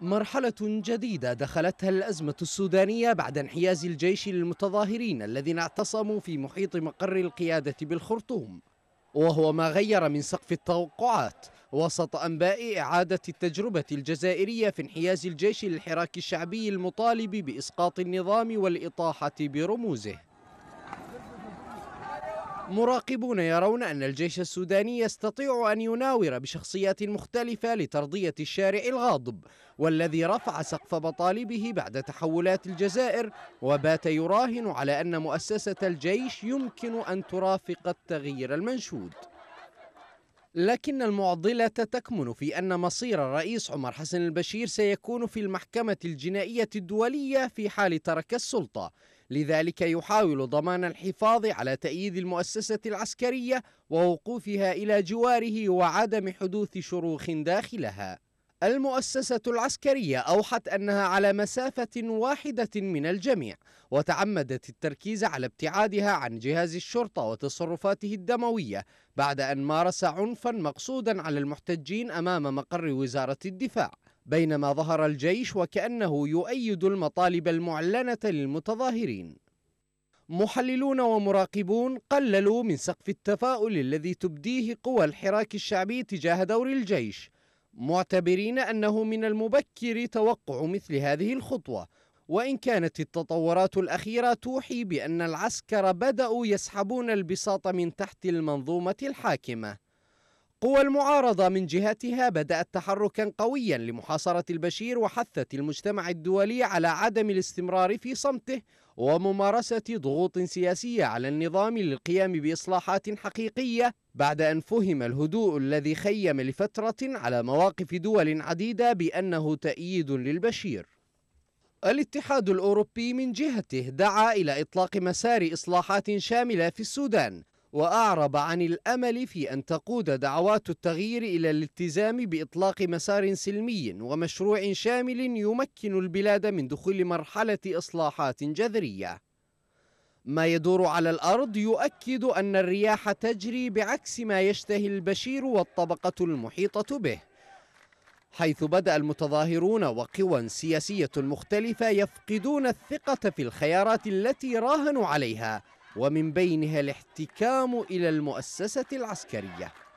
مرحلة جديدة دخلتها الأزمة السودانية بعد انحياز الجيش للمتظاهرين الذين اعتصموا في محيط مقر القيادة بالخرطوم وهو ما غير من سقف التوقعات وسط أنباء إعادة التجربة الجزائرية في انحياز الجيش للحراك الشعبي المطالب بإسقاط النظام والإطاحة برموزه مراقبون يرون أن الجيش السوداني يستطيع أن يناور بشخصيات مختلفة لترضية الشارع الغاضب والذي رفع سقف مطالبه بعد تحولات الجزائر وبات يراهن على أن مؤسسة الجيش يمكن أن ترافق التغيير المنشود لكن المعضلة تكمن في أن مصير الرئيس عمر حسن البشير سيكون في المحكمة الجنائية الدولية في حال ترك السلطة لذلك يحاول ضمان الحفاظ على تأييد المؤسسة العسكرية ووقوفها إلى جواره وعدم حدوث شروخ داخلها المؤسسة العسكرية أوحت أنها على مسافة واحدة من الجميع وتعمدت التركيز على ابتعادها عن جهاز الشرطة وتصرفاته الدموية بعد أن مارس عنفا مقصودا على المحتجين أمام مقر وزارة الدفاع بينما ظهر الجيش وكأنه يؤيد المطالب المعلنة للمتظاهرين محللون ومراقبون قللوا من سقف التفاؤل الذي تبديه قوى الحراك الشعبي تجاه دور الجيش معتبرين أنه من المبكر توقع مثل هذه الخطوة وإن كانت التطورات الأخيرة توحي بأن العسكر بدأوا يسحبون البساط من تحت المنظومة الحاكمة قوى المعارضة من جهتها بدأت تحركا قويا لمحاصرة البشير وحثت المجتمع الدولي على عدم الاستمرار في صمته وممارسة ضغوط سياسية على النظام للقيام بإصلاحات حقيقية بعد أن فهم الهدوء الذي خيم لفترة على مواقف دول عديدة بأنه تأييد للبشير الاتحاد الأوروبي من جهته دعا إلى إطلاق مسار إصلاحات شاملة في السودان واعرب عن الامل في ان تقود دعوات التغيير الى الالتزام باطلاق مسار سلمي ومشروع شامل يمكن البلاد من دخول مرحله اصلاحات جذريه ما يدور على الارض يؤكد ان الرياح تجري بعكس ما يشتهي البشير والطبقه المحيطه به حيث بدا المتظاهرون وقوى سياسيه مختلفه يفقدون الثقه في الخيارات التي راهنوا عليها ومن بينها الاحتكام إلى المؤسسة العسكرية